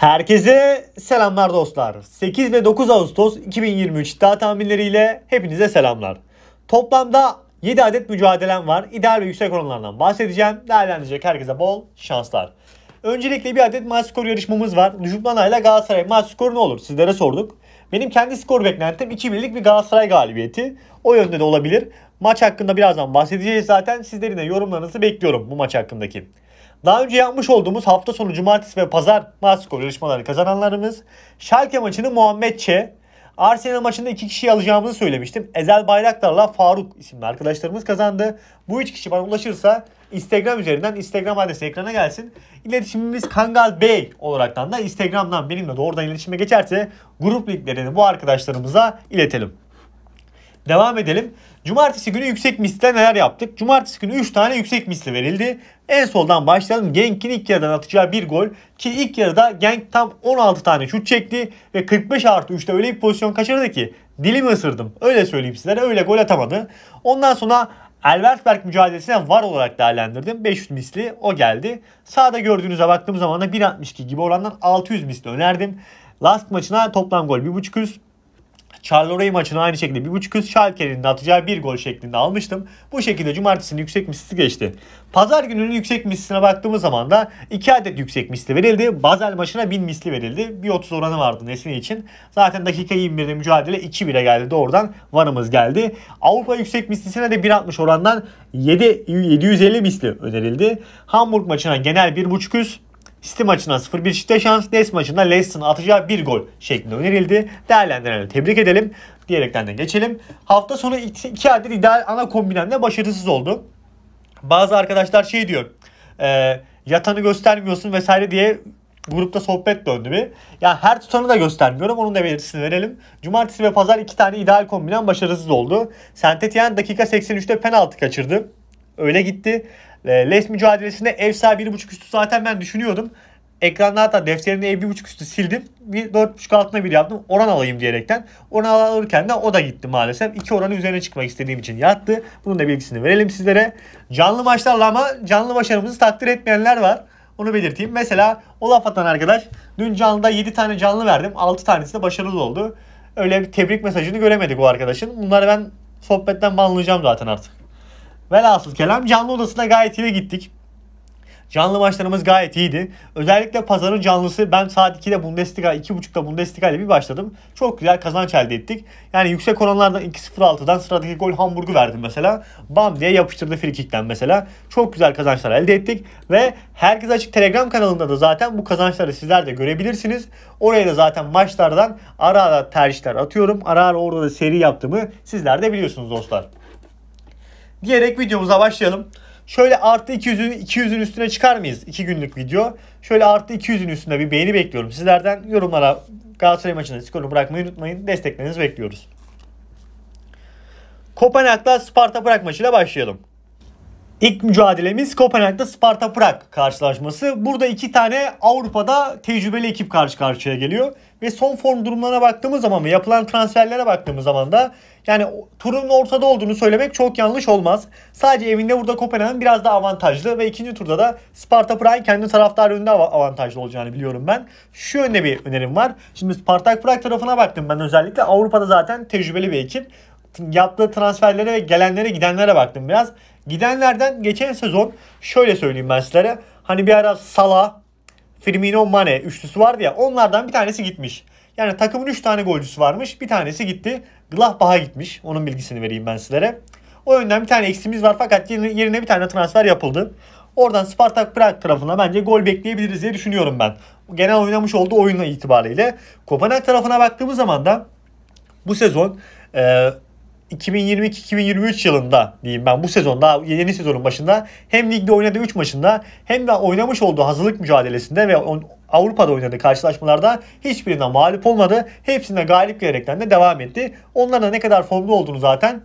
Herkese selamlar dostlar. 8 ve 9 Ağustos 2023 iddia tahminleriyle hepinize selamlar. Toplamda 7 adet mücadelem var. İdeal ve yüksek oranlardan bahsedeceğim. Değerlendirecek herkese bol şanslar. Öncelikle bir adet maç skoru yarışmamız var. Düşüklana ile Galatasaray maç skoru ne olur? Sizlere sorduk. Benim kendi skor beklentim 2-1'lik bir Galatasaray galibiyeti. O yönde de olabilir. Maç hakkında birazdan bahsedeceğiz zaten. Sizlerin de yorumlarınızı bekliyorum bu maç hakkındaki. Daha önce yapmış olduğumuz hafta sonu cumartesi ve pazar maskor yarışmaları kazananlarımız. Schalke maçını Muhammed Ç, Arsenal maçında iki kişi alacağımızı söylemiştim. Ezel Bayraktar'la Faruk isimli arkadaşlarımız kazandı. Bu üç kişi bana ulaşırsa Instagram üzerinden Instagram adresi ekrana gelsin. İletişimimiz Kangal Bey olaraktan da Instagram'dan benimle doğrudan iletişime geçerse grup linklerini bu arkadaşlarımıza iletelim. Devam edelim. Cumartesi günü yüksek misle neler yaptık? Cumartesi günü 3 tane yüksek misli verildi. En soldan başlayalım. Genk'in ilk yarıdan atacağı bir gol. Ki ilk yarıda Genk tam 16 tane şut çekti. Ve 45 artı 3'te öyle bir pozisyon kaçırdı ki dilimi ısırdım. Öyle söyleyeyim sizlere. Öyle gol atamadı. Ondan sonra Albert Elversberg mücadelesine var olarak değerlendirdim. 500 misli o geldi. Sağda gördüğünüze baktığım zaman da 1.62 gibi orandan 600 misli önerdim. Last maçına toplam gol 1.5 üst. Charleroi maçını aynı şekilde 1.5 üst Schalke'nin atacağı bir gol şeklinde almıştım. Bu şekilde cumartesinin yüksek misli geçti. Pazar gününün yüksek mislisine baktığımız zaman da 2 adet yüksek misli verildi. Basel maçına 1000 misli verildi. 1.30 oranı vardı Nesine için. Zaten dakika 21'de mücadele 2-1'e geldi. Doğrudan varımız geldi. Avrupa yüksek mislisine de 1.60 orandan 7 750 misli önerildi. Hamburg maçına genel 1.5 üst City maçına 0-1 çifte şans, Leeds maçında Leicester'ın atacağı bir gol şeklinde önerildi. Değerlendirenleri tebrik edelim diyerekten de geçelim. Hafta sonu iki, iki adet ideal ana kombinenle başarısız oldu. Bazı arkadaşlar şey diyor, e, ee, yatanı göstermiyorsun vesaire diye grupta sohbet döndü bir. Yani her tutanı da göstermiyorum. Onun da belirtisini verelim. Cumartesi ve pazar iki tane ideal kombinen başarısız oldu. Saint dakika 83'te penaltı kaçırdı. Öyle gitti. Ee, les mücadelesinde ev sahibi 1.5 üstü zaten ben düşünüyordum. Ekranda hatta defterini ev 1.5 üstü sildim. Bir 4.5 altına bir yaptım. Oran alayım diyerekten. Oran alırken de o da gitti maalesef. 2 oranı üzerine çıkmak istediğim için yattı. Bunun da bilgisini verelim sizlere. Canlı maçlarla ama canlı başarımızı takdir etmeyenler var. Onu belirteyim. Mesela Olaf atan arkadaş dün canlıda 7 tane canlı verdim. 6 tanesi de başarılı oldu. Öyle bir tebrik mesajını göremedik o arkadaşın. Bunları ben sohbetten banlayacağım zaten artık. Velhasıl kelam canlı odasına gayet iyi gittik. Canlı maçlarımız gayet iyiydi. Özellikle pazarın canlısı ben saat 2'de Bundesliga, 2.30'da Bundesliga ile bir başladım. Çok güzel kazanç elde ettik. Yani yüksek oranlardan 2.06'dan sıradaki gol Hamburg'u verdim mesela. Bam diye yapıştırdı frikikten mesela. Çok güzel kazançlar elde ettik. Ve Herkes Açık Telegram kanalında da zaten bu kazançları sizler de görebilirsiniz. Oraya da zaten maçlardan ara ara tercihler atıyorum. Ara ara orada da seri yaptığımı sizler de biliyorsunuz dostlar diyerek videomuza başlayalım. Şöyle artı 200'ün 200'ün üstüne çıkar mıyız? 2 günlük video. Şöyle artı 200'ün üstüne bir beğeni bekliyorum. Sizlerden yorumlara Galatasaray maçında skoru bırakmayı unutmayın. Desteklerinizi bekliyoruz. Kopenhag'la Sparta Prag maçıyla başlayalım. İlk mücadelemiz Kopenhag'da Sparta Prag karşılaşması. Burada iki tane Avrupa'da tecrübeli ekip karşı karşıya geliyor. Ve son form durumlarına baktığımız zaman ve yapılan transferlere baktığımız zaman da yani turun ortada olduğunu söylemek çok yanlış olmaz. Sadece evinde burada Kopenhag'ın biraz daha avantajlı ve ikinci turda da Sparta Prag kendi taraftar önünde avantajlı olacağını biliyorum ben. Şu yönde bir önerim var. Şimdi Spartak Prag tarafına baktım ben özellikle Avrupa'da zaten tecrübeli bir ekip. Yaptığı transferlere ve gelenlere gidenlere baktım biraz. Gidenlerden geçen sezon şöyle söyleyeyim ben sizlere. Hani bir ara Salah, Firmino, Mane üçlüsü vardı ya onlardan bir tanesi gitmiş. Yani takımın 3 tane golcüsü varmış. Bir tanesi gitti. Gladbach'a gitmiş. Onun bilgisini vereyim ben sizlere. O yönden bir tane eksimiz var fakat yerine bir tane transfer yapıldı. Oradan Spartak Prag tarafına bence gol bekleyebiliriz diye düşünüyorum ben. Genel oynamış olduğu oyunla itibariyle. Kopenhag tarafına baktığımız zaman da bu sezon 2022-2023 yılında diyeyim ben bu sezonda yeni sezonun başında hem ligde oynadığı 3 maçında hem de oynamış olduğu hazırlık mücadelesinde ve on, Avrupa'da oynadığı karşılaşmalarda hiçbirine mağlup olmadı. Hepsine galip gelerekten de devam etti. Onların da ne kadar formda olduğunu zaten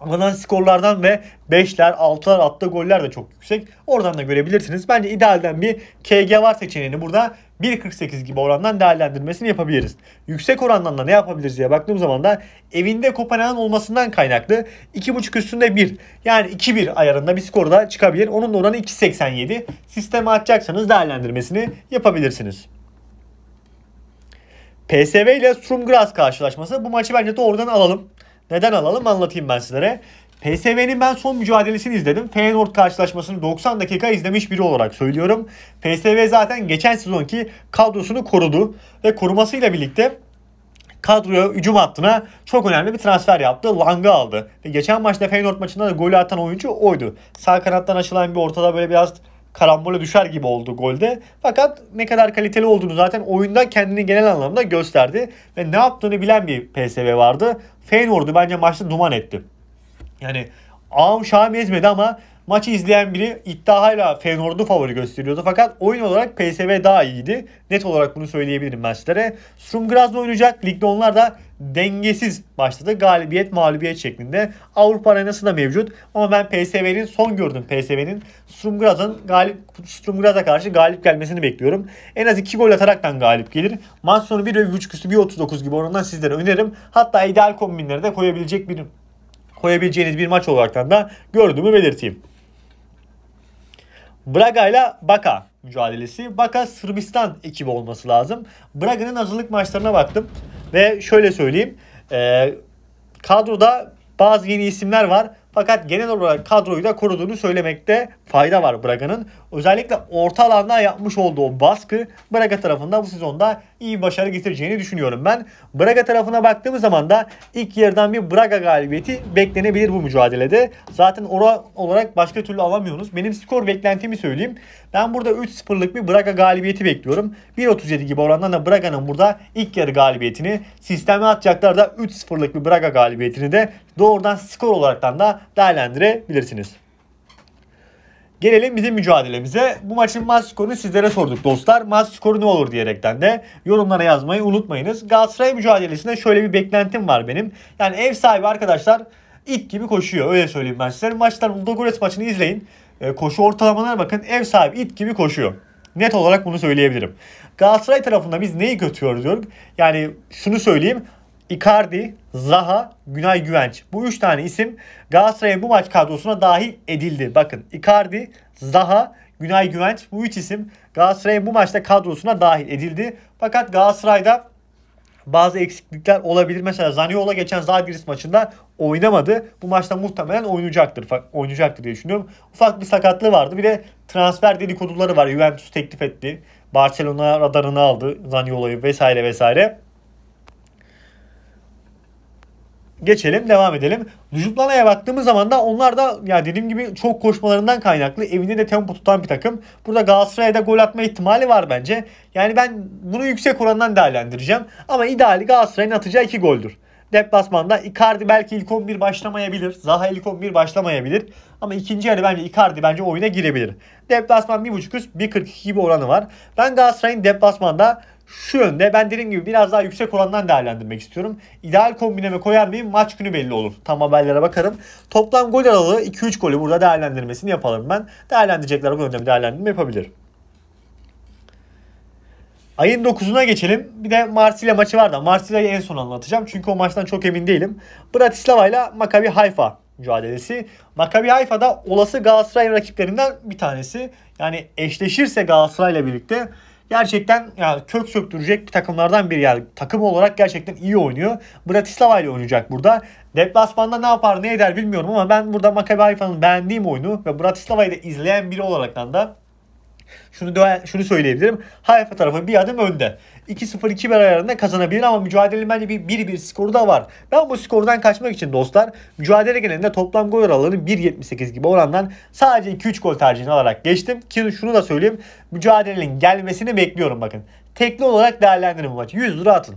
Alınan skorlardan ve 5'ler 6'lar attığı goller de çok yüksek. Oradan da görebilirsiniz. Bence idealden bir KG var seçeneğini burada 1.48 gibi orandan değerlendirmesini yapabiliriz. Yüksek orandan da ne yapabiliriz diye baktığım zaman da evinde Kopenhagen olmasından kaynaklı 2.5 üstünde 1 yani 2-1 ayarında bir skor da çıkabilir. Onun da oranı 2.87. Sisteme atacaksanız değerlendirmesini yapabilirsiniz. PSV ile Sturm Graz karşılaşması. Bu maçı bence doğrudan alalım. Neden alalım anlatayım ben sizlere. PSV'nin ben son mücadelesini izledim. Feyenoord karşılaşmasını 90 dakika izlemiş biri olarak söylüyorum. PSV zaten geçen sezonki kadrosunu korudu ve korumasıyla birlikte kadroya hücum hattına çok önemli bir transfer yaptı. Lang'ı aldı. Ve geçen maçta Feyenoord maçında da golü atan oyuncu oydu. Sağ kanattan açılan bir ortada böyle biraz karambola düşer gibi oldu golde. Fakat ne kadar kaliteli olduğunu zaten oyunda kendini genel anlamda gösterdi. Ve ne yaptığını bilen bir PSV vardı. Feyenoord'u bence maçta duman etti. Yani ağam şahım ezmedi ama Maçı izleyen biri iddiayla Feyenoord'u favori gösteriyordu. Fakat oyun olarak PSV daha iyiydi. Net olarak bunu söyleyebilirim ben sizlere. Strum Graz'la oynayacak. Ligde onlar da dengesiz başladı. Galibiyet mağlubiyet şeklinde. Avrupa arenası da mevcut. Ama ben PSV'nin son gördüm. PSV'nin Sturmgraz'ın galip Sturmgraz'a karşı galip gelmesini bekliyorum. En az 2 gol atarak ben galip gelir. Maç sonu 1 ve 3 küsü 1.39 gibi oranından sizlere öneririm. Hatta ideal kombinleri de koyabilecek bir koyabileceğiniz bir maç olarak da gördüğümü belirteyim. Braga ile Baka mücadelesi. Baka Sırbistan ekibi olması lazım. Braga'nın hazırlık maçlarına baktım ve şöyle söyleyeyim. E, kadroda bazı yeni isimler var. Fakat genel olarak kadroyu da koruduğunu söylemekte fayda var Braga'nın. Özellikle orta alanda yapmış olduğu baskı Braga tarafından bu sezonda iyi başarı getireceğini düşünüyorum ben. Braga tarafına baktığımız zaman da ilk yerden bir Braga galibiyeti beklenebilir bu mücadelede. Zaten ora olarak başka türlü alamıyorsunuz. Benim skor beklentimi söyleyeyim. Ben burada 3-0'lık bir Braga galibiyeti bekliyorum. 1.37 gibi orandan da Braga'nın burada ilk yarı galibiyetini sisteme atacaklar da 3-0'lık bir Braga galibiyetini de doğrudan skor olaraktan da değerlendirebilirsiniz. Gelelim bizim mücadelemize. Bu maçın maç skorunu sizlere sorduk dostlar. Maç skoru ne olur diyerekten de yorumlara yazmayı unutmayınız. Galatasaray mücadelesinde şöyle bir beklentim var benim. Yani ev sahibi arkadaşlar it gibi koşuyor. Öyle söyleyeyim ben size. Maçlar Dogores maçını izleyin. Ee, koşu ortalamalarına bakın. Ev sahibi it gibi koşuyor. Net olarak bunu söyleyebilirim. Galatasaray tarafında biz neyi götürüyoruz diyorum. Yani şunu söyleyeyim. Icardi, Zaha, Günay Güvenç. Bu 3 tane isim Galatasaray'ın bu maç kadrosuna dahil edildi. Bakın Icardi, Zaha, Günay Güvenç bu 3 isim Galatasaray'ın bu maçta kadrosuna dahil edildi. Fakat Galatasaray'da bazı eksiklikler olabilir. Mesela Zaniola geçen Zalgiris maçında oynamadı. Bu maçta muhtemelen oynayacaktır. Oynayacaktır diye düşünüyorum. Ufak bir sakatlığı vardı. Bir de transfer dedikoduları var. Juventus teklif etti. Barcelona radarını aldı Zaniola'yı vesaire vesaire. geçelim devam edelim. Lujublana'ya baktığımız zaman da onlar da ya dediğim gibi çok koşmalarından kaynaklı evinde de tempo tutan bir takım. Burada Galatasaray'da gol atma ihtimali var bence. Yani ben bunu yüksek orandan değerlendireceğim. Ama ideali Galatasaray'ın atacağı iki goldür. Deplasmanda Icardi belki ilk 11 başlamayabilir. Zaha ilk 11 başlamayabilir. Ama ikinci yarı bence Icardi bence oyuna girebilir. Deplasman 1.5 üst 1.42 gibi oranı var. Ben Galatasaray'ın deplasmanda şu yönde ben dediğim gibi biraz daha yüksek orandan değerlendirmek istiyorum. İdeal kombineme koyar mıyım? Maç günü belli olur. Tam haberlere bakarım. Toplam gol aralığı 2-3 golü burada değerlendirmesini yapalım ben. Değerlendirecekler bu yönde bir değerlendirme yapabilirim. Ayın 9'una geçelim. Bir de Marsilya maçı var da Marsilya'yı en son anlatacağım. Çünkü o maçtan çok emin değilim. Bratislava ile Maccabi Haifa mücadelesi. Maccabi Haifa da olası Galatasaray rakiplerinden bir tanesi. Yani eşleşirse Galatasaray ile birlikte gerçekten yani kök söktürecek takımlardan biri yani takım olarak gerçekten iyi oynuyor. Bratislava ile oynayacak burada. Deplasmanda ne yapar ne eder bilmiyorum ama ben burada Maccabi Haifa'nın beğendiğim oyunu ve Bratislava'yı da izleyen biri olarak da şunu şunu söyleyebilirim. Hayfa tarafı bir adım önde. 2-0-2 beraberinde kazanabilir ama mücadelenin bence bir 1-1 skoru da var. Ben bu skordan kaçmak için dostlar mücadele genelinde toplam gol oranları 1.78 gibi orandan sadece 2-3 gol tercihini alarak geçtim. Ki şunu da söyleyeyim. Mücadelenin gelmesini bekliyorum bakın. Tekli olarak değerlendirin bu maçı. 100 lira atın.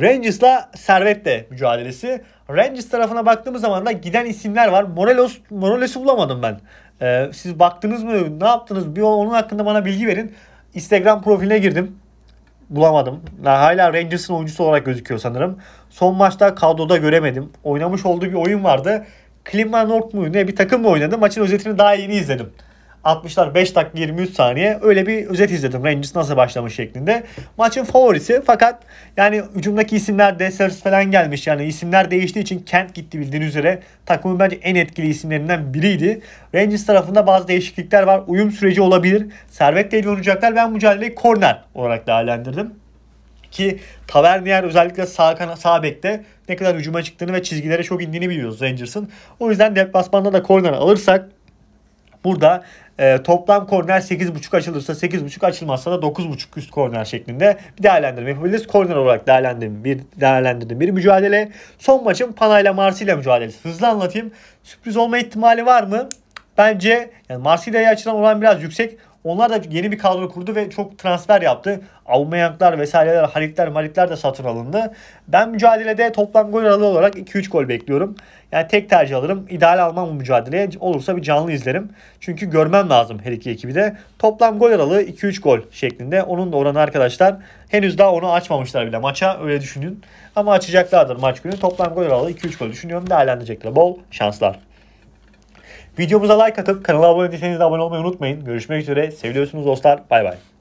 Rangers'la Servet'le mücadelesi. Rangers tarafına baktığımız zaman da giden isimler var. Morelos, Morelos'u bulamadım ben. Ee, siz baktınız mı? Ne yaptınız? Bir onun hakkında bana bilgi verin. Instagram profiline girdim. Bulamadım. Yani hala Rangers'ın oyuncusu olarak gözüküyor sanırım. Son maçta kadroda göremedim. Oynamış olduğu bir oyun vardı. Klima Nord mu ne bir takım mı oynadı. Maçın özetini daha yeni izledim. 60'lar 5 dakika 23 saniye öyle bir özet izledim. Rangers nasıl başlamış şeklinde. Maçın favorisi fakat yani hücumdaki isimler de Sers falan gelmiş. Yani isimler değiştiği için Kent gitti bildiğin üzere. Takımın bence en etkili isimlerinden biriydi. Rangers tarafında bazı değişiklikler var. Uyum süreci olabilir. Servet ile oynayacaklar. Ben mücadeleyi korner olarak değerlendirdim ki Tavernier özellikle sağ, kana, sağ bekte ne kadar hücuma çıktığını ve çizgilere çok indiğini biliyoruz Rangers'ın. O yüzden deplasmanda da korner alırsak burada e, toplam korner 8.5 açılırsa 8.5 açılmazsa da 9.5 üst korner şeklinde bir değerlendirme yapabiliriz. Korner olarak değerlendirdim bir değerlendirdim bir mücadele. Son maçım Pana ile Marsilya mücadelesi. Hızlı anlatayım. Sürpriz olma ihtimali var mı? Bence yani Marsilya'ya açılan oran biraz yüksek. Onlar da yeni bir kadro kurdu ve çok transfer yaptı. Aubameyang'lar vesaireler, Halikler, Malikler de satın alındı. Ben mücadelede toplam gol aralığı olarak 2-3 gol bekliyorum. Yani tek tercih alırım. İdeal almam bu mücadeleye. Olursa bir canlı izlerim. Çünkü görmem lazım her iki ekibi de. Toplam gol aralığı 2-3 gol şeklinde. Onun da oranı arkadaşlar henüz daha onu açmamışlar bile maça. Öyle düşünün. Ama açacaklardır maç günü. Toplam gol aralığı 2-3 gol düşünüyorum. Değerlendirecekler. Bol şanslar. Videomuza like atıp kanala abone değilseniz de abone olmayı unutmayın. Görüşmek üzere. Seviyorsunuz dostlar. Bay bay.